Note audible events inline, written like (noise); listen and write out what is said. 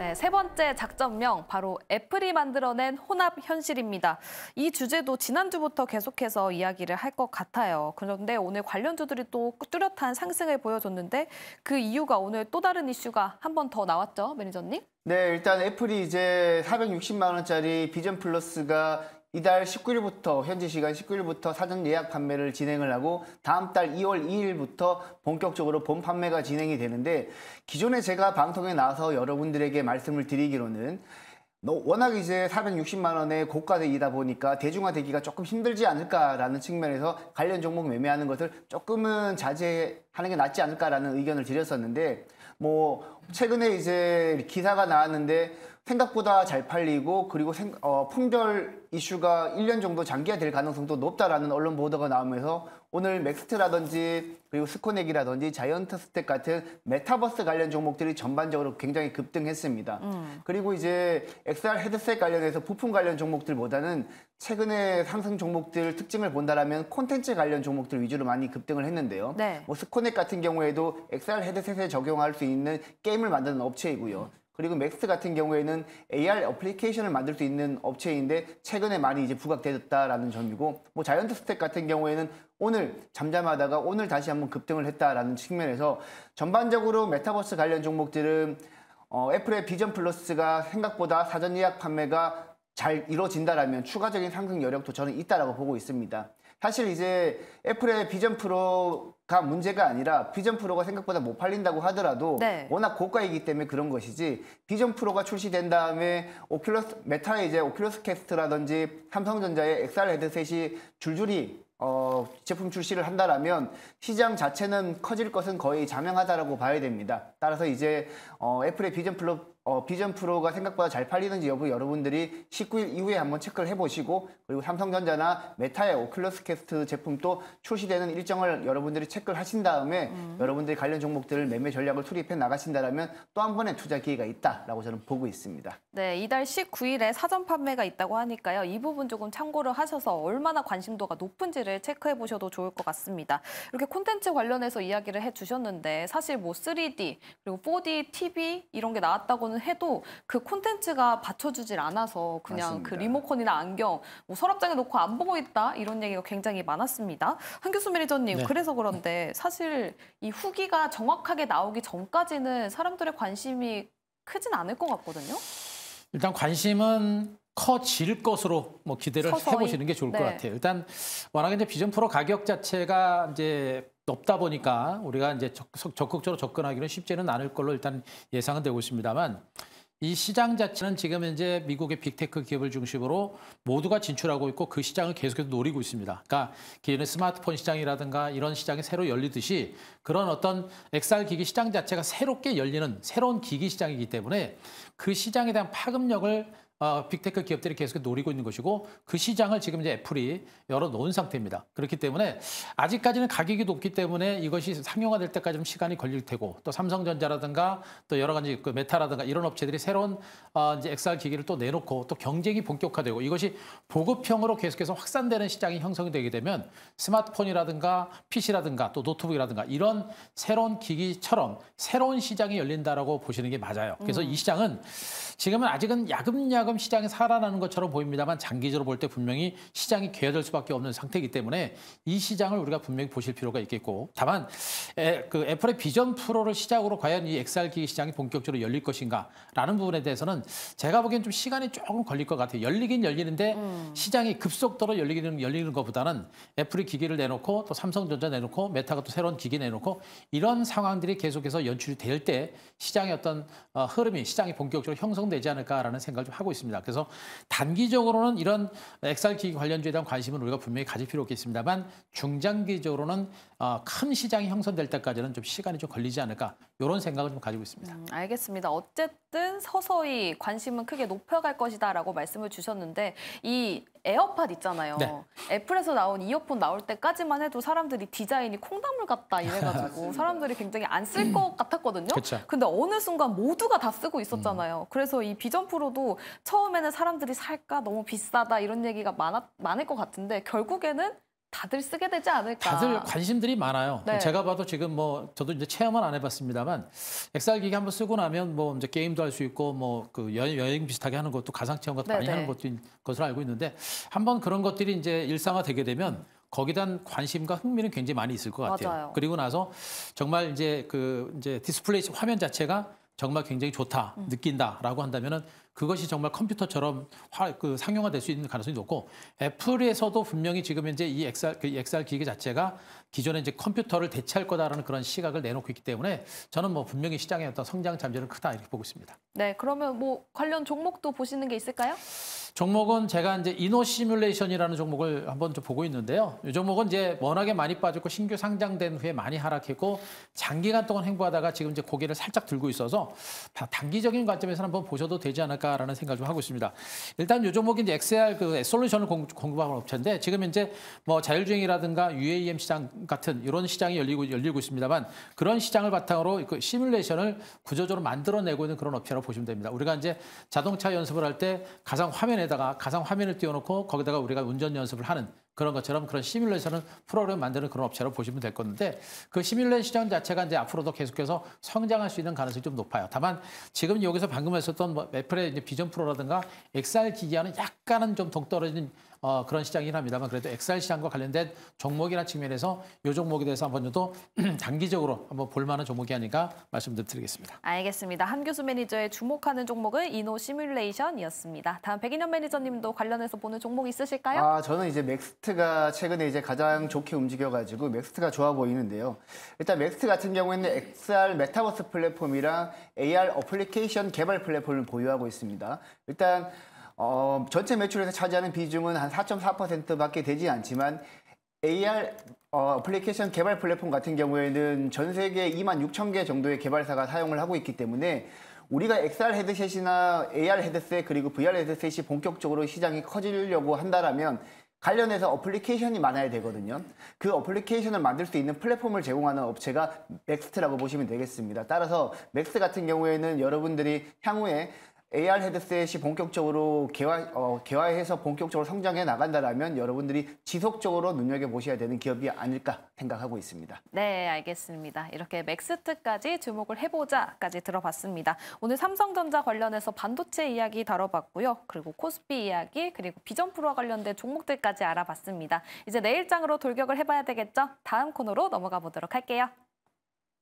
네, 세 번째 작전명 바로 애플이 만들어낸 혼합 현실입니다. 이 주제도 지난주부터 계속해서 이야기를 할 것 같아요. 그런데 오늘 관련주들이 또 뚜렷한 상승을 보여줬는데 그 이유가 오늘 또 다른 이슈가 한 번 더 나왔죠, 매니저님? 네, 일단 애플이 이제 460만 원짜리 비전 플러스가 이달 19일부터 현지 시간 19일부터 사전 예약 판매를 진행을 하고 다음 달 2월 2일부터 본격적으로 본 판매가 진행이 되는데 기존에 제가 방송에 나와서 여러분들에게 말씀을 드리기로는 워낙 이제 460만 원의 고가대이다 보니까 대중화되기가 조금 힘들지 않을까라는 측면에서 관련 종목 매매하는 것을 조금은 자제하는 게 낫지 않을까라는 의견을 드렸었는데 뭐 최근에 이제 기사가 나왔는데 생각보다 잘 팔리고 그리고 생, 어, 품절 이슈가 1년 정도 장기화될 가능성도 높다라는 언론 보도가 나오면서 오늘 맥스트라든지 그리고 스코넥이라든지 자이언트 스택 같은 메타버스 관련 종목들이 전반적으로 굉장히 급등했습니다. 음. 그리고 이제 XR 헤드셋 관련해서 부품 관련 종목들보다는 최근에 상승 종목들 특징을 본다라면 콘텐츠 관련 종목들 위주로 많이 급등을 했는데요. 네. 뭐 스코넥 같은 경우에도 XR 헤드셋에 적용할 수 있는 게임을 만드는 업체이고요. 그리고 맥스 같은 경우에는 AR 어플리케이션을 만들 수 있는 업체인데 최근에 많이 이제 부각되었다라는 점이고 뭐 자이언트 스택 같은 경우에는 오늘 잠잠하다가 오늘 다시 한번 급등을 했다라는 측면에서 전반적으로 메타버스 관련 종목들은 어, 애플의 비전 플러스가 생각보다 사전 예약 판매가 잘 이루어진다라면 추가적인 상승 여력도 저는 있다라고 보고 있습니다. 사실 이제 애플의 비전 프로가 문제가 아니라 비전 프로가 생각보다 못 팔린다고 하더라도 네. 워낙 고가이기 때문에 그런 것이지 비전 프로가 출시된 다음에 오큘러스 메타의 이제 오큘러스 캐스트라든지 삼성전자의 XR 헤드셋이 줄줄이 어, 제품 출시를 한다라면 시장 자체는 커질 것은 거의 자명하다라고 봐야 됩니다. 따라서 이제 어, 애플의 비전 플러, 어, 비전 프로가 생각보다 잘 팔리는지 여부 여러분들이 19일 이후에 한번 체크를 해보시고 그리고 삼성전자나 메타의 오큘러스 캐스트 제품도 출시되는 일정을 여러분들이 체크를 하신 다음에 음. 여러분들이 관련 종목들을 매매 전략을 투입해 나가신다면 또 한 번의 투자 기회가 있다라고 저는 보고 있습니다. 네, 이달 19일에 사전 판매가 있다고 하니까요. 이 부분 조금 참고를 하셔서 얼마나 관심도가 높은지를 체크해 보셔도 좋을 것 같습니다. 이렇게 콘텐츠 관련해서 이야기를 해주셨는데 사실 뭐 3D 그리고 4D TV 이런 게 나왔다고는 해도 그 콘텐츠가 받쳐주질 않아서 그냥 그 맞습니다. 그 리모컨이나 안경 뭐 서랍장에 놓고 안 보고 있다 이런 얘기가 굉장히 많았습니다. 한 교수 매니저님 네. 그래서 그런데 사실 이 후기가 정확하게 나오기 전까지는 사람들의 관심이 크진 않을 것 같거든요. 일단 관심은 커질 것으로 뭐 기대를 서서히. 해보시는 게 좋을 네. 것 같아요. 일단 워낙 이제 비전 프로 가격 자체가 이제 높다 보니까 우리가 이제 적, 적극적으로 접근하기는 쉽지는 않을 걸로 일단 예상은 되고 있습니다만 이 시장 자체는 지금 이제 미국의 빅테크 기업을 중심으로 모두가 진출하고 있고 그 시장을 계속해서 노리고 있습니다. 그러니까 기존의 스마트폰 시장이라든가 이런 시장이 새로 열리듯이 그런 어떤 XR 기기 시장 자체가 새롭게 열리는 새로운 기기 시장이기 때문에 그 시장에 대한 파급력을 어, 빅테크 기업들이 계속 노리고 있는 것이고 그 시장을 지금 이제 애플이 열어놓은 상태입니다. 그렇기 때문에 아직까지는 가격이 높기 때문에 이것이 상용화될 때까지 좀 시간이 걸릴 테고 또 삼성전자라든가 또 여러 가지 그 메타라든가 이런 업체들이 새로운 어, 이제 XR 기기를 또 내놓고 또 경쟁이 본격화되고 이것이 보급형으로 계속해서 확산되는 시장이 형성이 되게 되면 스마트폰이라든가 PC라든가 또 노트북이라든가 이런 새로운 기기처럼 새로운 시장이 열린다라고 보시는 게 맞아요. 그래서 음. 이 시장은 지금은 아직은 야금야금 그만 시장이 살아나는 것처럼 보입니다만 장기적으로 볼 때 분명히 시장이 괴어될 수밖에 없는 상태이기 때문에 이 시장을 우리가 분명히 보실 필요가 있겠고 다만 애, 그 애플의 비전 프로를 시작으로 과연 이 XR 기기 시장이 본격적으로 열릴 것인가라는 부분에 대해서는 제가 보기엔 좀 시간이 조금 걸릴 것 같아요. 열리긴 열리는데 음. 시장이 급속도로 열리는 열리는 것보다는 애플이 기기를 내놓고 또 삼성전자 내놓고 메타가 또 새로운 기기 내놓고 이런 상황들이 계속해서 연출이 될 때 시장의 어떤 어, 흐름이 시장이 본격적으로 형성되지 않을까라는 생각을 좀 하고 있습니다. 있습니다. 그래서 단기적으로는 이런 XR 기기 관련주에 대한 관심은 우리가 분명히 가질 필요 있겠습니다만 중장기적으로는 어, 큰 시장이 형성될 때까지는 좀 시간이 좀 걸리지 않을까 이런 생각을 좀 가지고 있습니다. 음, 알겠습니다. 어쨌든 서서히 관심은 크게 높여갈 것이다라고 말씀을 주셨는데 이 에어팟 있잖아요. 네. 애플에서 나온 이어폰 나올 때까지만 해도 사람들이 디자인이 콩나물 같다 이래가지고 (laughs) 사람들이 굉장히 안 쓸 것 같았거든요. 그쵸. 근데 어느 순간 모두가 다 쓰고 있었잖아요. 그래서 이 비전 프로도 처음에는 사람들이 살까 너무 비싸다 이런 얘기가 많았, 많을 것 같은데 결국에는 다들 쓰게 되지 않을까. 다들 관심들이 많아요. 네. 제가 봐도 지금 뭐 저도 이제 체험은 안 해봤습니다만 엑셀 기기 한번 쓰고 나면 뭐 이제 게임도 할 수 있고 뭐 그 여행, 여행 비슷하게 하는 것도 가상 체험 같은 많이 네, 하는 네. 것도 것을 알고 있는데 한번 그런 것들이 이제 일상화 되게 되면 거기에 대한 관심과 흥미는 굉장히 많이 있을 것 같아요. 맞아요. 그리고 나서 정말 이제 그 이제 디스플레이 화면 자체가 정말 굉장히 좋다, 음. 느낀다라고 한다면은 그것이 정말 컴퓨터처럼 화, 그 상용화될 수 있는 가능성이 높고 애플에서도 분명히 지금 현재 이 XR, 그 XR 기계 자체가 기존에 이제 컴퓨터를 대체할 거다라는 그런 시각을 내놓고 있기 때문에 저는 뭐 분명히 시장의 어떤 성장 잠재는 력 크다 이렇게 보고 있습니다. 네, 그러면 뭐 관련 종목도 보시는 게 있을까요? 종목은 제가 이제 이노 시뮬레이션이라는 종목을 한번 좀 보고 있는데요. 이 종목은 이제 워낙에 많이 빠졌고 신규 상장된 후에 많이 하락했고 장기간 동안 행보하다가 지금 이제 고개를 살짝 들고 있어서 단기적인 관점에서 한번 보셔도 되지 않을까라는 생각을 좀 하고 있습니다. 일단 이 종목이 이제 XR 그 솔루션을 공급하는 업체인데 지금 이제 뭐 자율주행이라든가 UAM 시장 같은 이런 시장이 열리고 열리고 있습니다만 그런 시장을 바탕으로 그 시뮬레이션을 구조적으로 만들어내고 있는 그런 업체라고 보시면 됩니다. 우리가 이제 자동차 연습을 할 때가장 화면에 화면에다가 가상 화면을 띄워놓고 거기다가 우리가 운전 연습을 하는 그런 것처럼 그런 시뮬레이션은 프로그램 만드는 그런 업체로 보시면 될 건데 그 시뮬레이션 시장 자체가 이제 앞으로도 계속해서 성장할 수 있는 가능성이 좀 높아요. 다만 지금 여기서 방금 했었던 뭐 애플의 이제 비전 프로라든가 XR 기기와는 약간은 좀 동떨어진 어, 그런 시장이긴 합니다만 그래도 XR 시장과 관련된 종목이나 측면에서 이 종목에 대해서 한번 저도 (clears throat) 장기적으로 한번 볼만한 종목이 아닌가 말씀드리겠습니다. 알겠습니다. 한 교수 매니저의 주목하는 종목은 이노 시뮬레이션이었습니다. 다음 백인현 매니저님도 관련해서 보는 종목 있으실까요? 아 저는 이제 맥스 맥스트가 최근에 이제 가장 좋게 움직여가지고 맥스트가 좋아 보이는데요. 일단 맥스트 같은 경우에는 XR 메타버스 플랫폼이랑 AR 어플리케이션 개발 플랫폼을 보유하고 있습니다. 일단 어, 전체 매출에서 차지하는 비중은 한 4.4%밖에 되지 않지만 AR 어, 어플리케이션 개발 플랫폼 같은 경우에는 전 세계 2만 6천 개 정도의 개발사가 사용을 하고 있기 때문에 우리가 XR 헤드셋이나 AR 헤드셋 그리고 VR 헤드셋이 본격적으로 시장이 커지려고 한다라면 관련해서 어플리케이션이 많아야 되거든요. 그 어플리케이션을 만들 수 있는 플랫폼을 제공하는 업체가 맥스트라고 보시면 되겠습니다. 따라서 맥스 같은 경우에는 여러분들이 향후에 AR 헤드셋이 본격적으로 개화, 어, 개화해서 본격적으로 성장해 나간다라면 여러분들이 지속적으로 눈여겨보셔야 되는 기업이 아닐까 생각하고 있습니다. 네, 알겠습니다. 이렇게 맥스트까지 주목을 해보자까지 들어봤습니다. 오늘 삼성전자 관련해서 반도체 이야기 다뤄봤고요. 그리고 코스피 이야기, 그리고 비전 프로와 관련된 종목들까지 알아봤습니다. 이제 내일장으로 돌격을 해봐야 되겠죠? 다음 코너로 넘어가 보도록 할게요.